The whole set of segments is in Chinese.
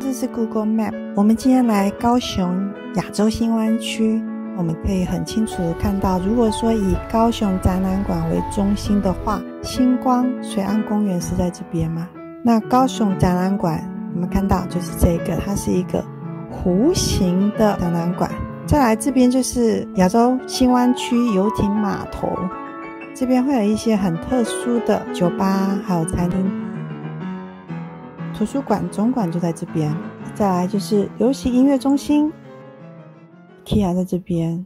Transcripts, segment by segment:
这是 Google Map。我们今天来高雄亚洲新湾区，我们可以很清楚看到，如果说以高雄展览馆为中心的话，星光水岸公园是在这边吗？那高雄展览馆，我们看到就是这个，它是一个弧形的展览馆。再来这边就是亚洲新湾区游艇码头，这边会有一些很特殊的酒吧，还有餐厅。图书馆总馆就在这边，再来就是游戏音乐中心，Kia 在这边，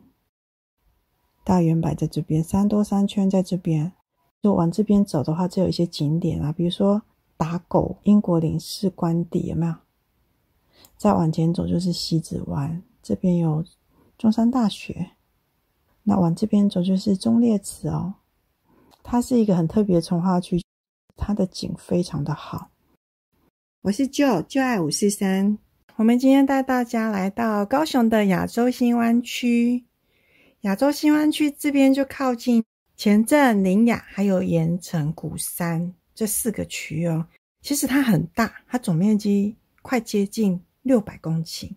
大圆摆在这边，三多三圈在这边。就往这边走的话，就有一些景点啊，比如说打狗英国领事官邸，没有？再往前走就是西子湾，这边有中山大学。那往这边走就是忠烈祠哦，它是一个很特别的从化区，它的景非常的好。我是 JoJo 爱五四三，我们今天带大家来到高雄的亚洲新湾区。亚洲新湾区这边就靠近前镇、林雅、还有盐城、古山这四个区哦。其实它很大，它总面积快接近六百公顷。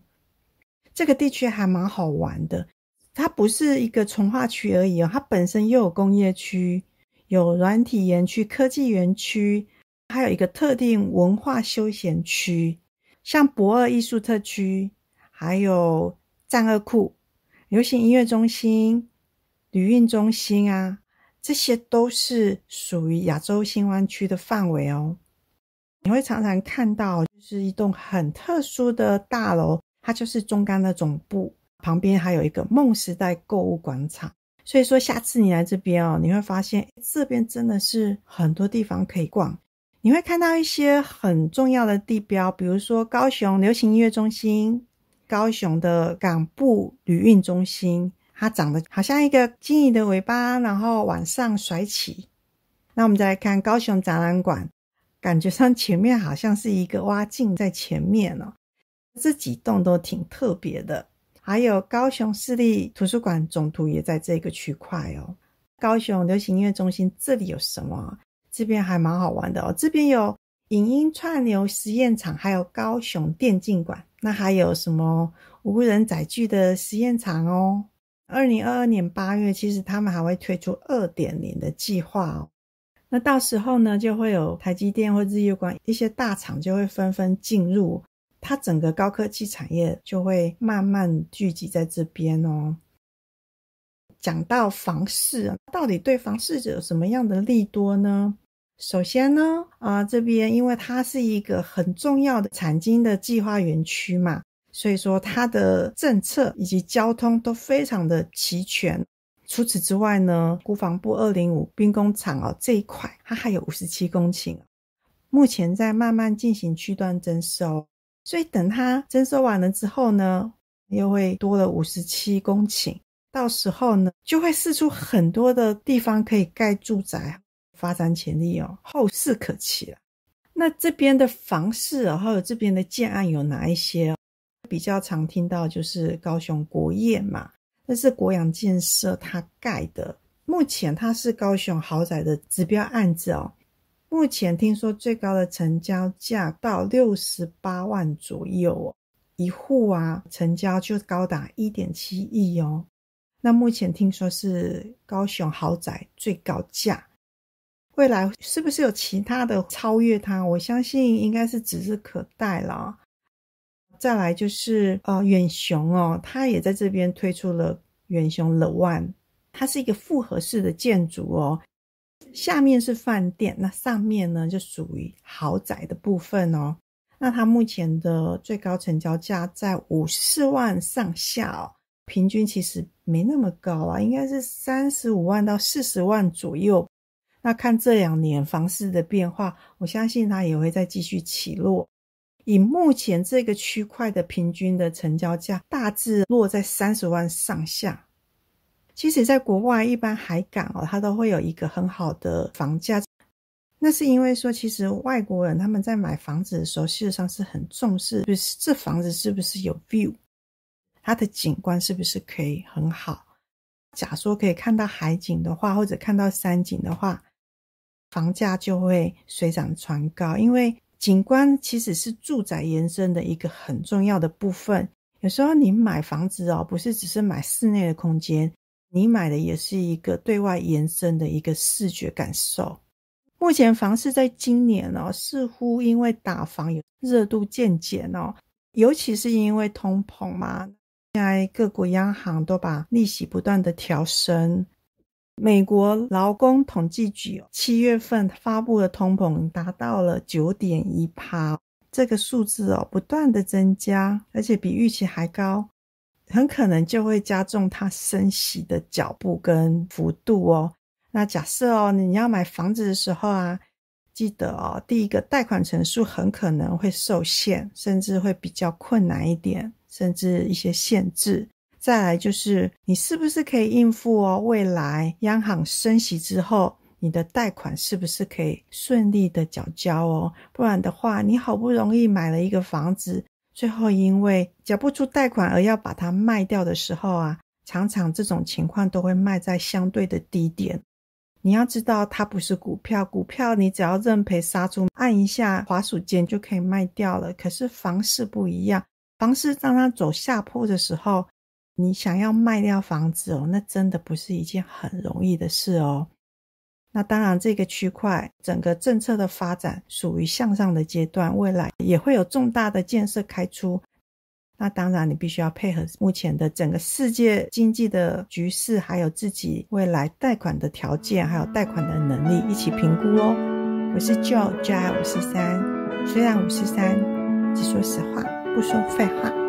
这个地区还蛮好玩的，它不是一个从化区而已哦，它本身又有工业区、有软体园区、科技园区。还有一个特定文化休闲区，像博尔艺术特区，还有战恶库流行音乐中心、旅运中心啊，这些都是属于亚洲新湾区的范围哦。你会常常看到，就是一栋很特殊的大楼，它就是中钢的总部，旁边还有一个梦时代购物广场。所以说，下次你来这边哦，你会发现这边真的是很多地方可以逛。你会看到一些很重要的地标，比如说高雄流行音乐中心、高雄的港埠旅运中心，它长得好像一个鲸鱼的尾巴，然后往上甩起。那我们再来看高雄展览馆，感觉上前面好像是一个挖镜在前面哦。这几栋都挺特别的，还有高雄市立图书馆总图也在这个区块哦。高雄流行音乐中心这里有什么？这边还蛮好玩的哦，这边有影音串流实验场，还有高雄电竞馆，那还有什么无人载具的实验场哦。二零二二年八月，其实他们还会推出二点零的计划哦。那到时候呢，就会有台积电或日月光一些大厂就会纷纷进入，它整个高科技产业就会慢慢聚集在这边哦。讲到房市啊，到底对房市者有什么样的利多呢？首先呢，啊这边因为它是一个很重要的产经的计划园区嘛，所以说它的政策以及交通都非常的齐全。除此之外呢，国防部二零五兵工厂哦这一块，它还有五十七公顷，目前在慢慢进行区段征收，所以等它征收完了之后呢，又会多了五十七公顷，到时候呢就会试出很多的地方可以盖住宅。发展潜力哦，后市可期了。那这边的房市哦，还有这边的建案有哪一些？哦？比较常听到就是高雄国业嘛，那是国阳建设他盖的。目前它是高雄豪宅的指标案子哦。目前听说最高的成交价到六十八万左右哦，一户啊成交就高达一点七亿哦。那目前听说是高雄豪宅最高价。未来是不是有其他的超越它？我相信应该是指日可待了。再来就是呃远雄哦，他也在这边推出了远雄 Le One，它是一个复合式的建筑哦，下面是饭店，那上面呢就属于豪宅的部分哦。那它目前的最高成交价在五四万上下哦，平均其实没那么高啊，应该是三十五万到四十万左右。那看这两年房市的变化，我相信它也会再继续起落。以目前这个区块的平均的成交价，大致落在三十万上下。其实，在国外，一般海港哦，它都会有一个很好的房价。那是因为说，其实外国人他们在买房子的时候，事实上是很重视，就是这房子是不是有 view，它的景观是不是可以很好。假说可以看到海景的话，或者看到山景的话。房价就会水涨船高，因为景观其实是住宅延伸的一个很重要的部分。有时候你买房子哦，不是只是买室内的空间，你买的也是一个对外延伸的一个视觉感受。目前房市在今年哦，似乎因为打房有热度渐减哦，尤其是因为通膨嘛，现在各国央行都把利息不断的调升。美国劳工统计局七月份发布的通膨达到了九点一趴，这个数字哦不断的增加，而且比预期还高，很可能就会加重它升息的脚步跟幅度哦。那假设哦你要买房子的时候啊，记得哦第一个贷款成数很可能会受限，甚至会比较困难一点，甚至一些限制。再来就是你是不是可以应付哦？未来央行升息之后，你的贷款是不是可以顺利的缴交哦？不然的话，你好不容易买了一个房子，最后因为缴不出贷款而要把它卖掉的时候啊，常常这种情况都会卖在相对的低点。你要知道，它不是股票，股票你只要认赔杀猪，按一下滑鼠键就可以卖掉了。可是房市不一样，房市当它走下坡的时候。你想要卖掉房子哦，那真的不是一件很容易的事哦。那当然，这个区块整个政策的发展属于向上的阶段，未来也会有重大的建设开出。那当然，你必须要配合目前的整个世界经济的局势，还有自己未来贷款的条件，还有贷款的能力一起评估哦。我是 Joe 家五十三，虽然五十三只说实话，不说废话。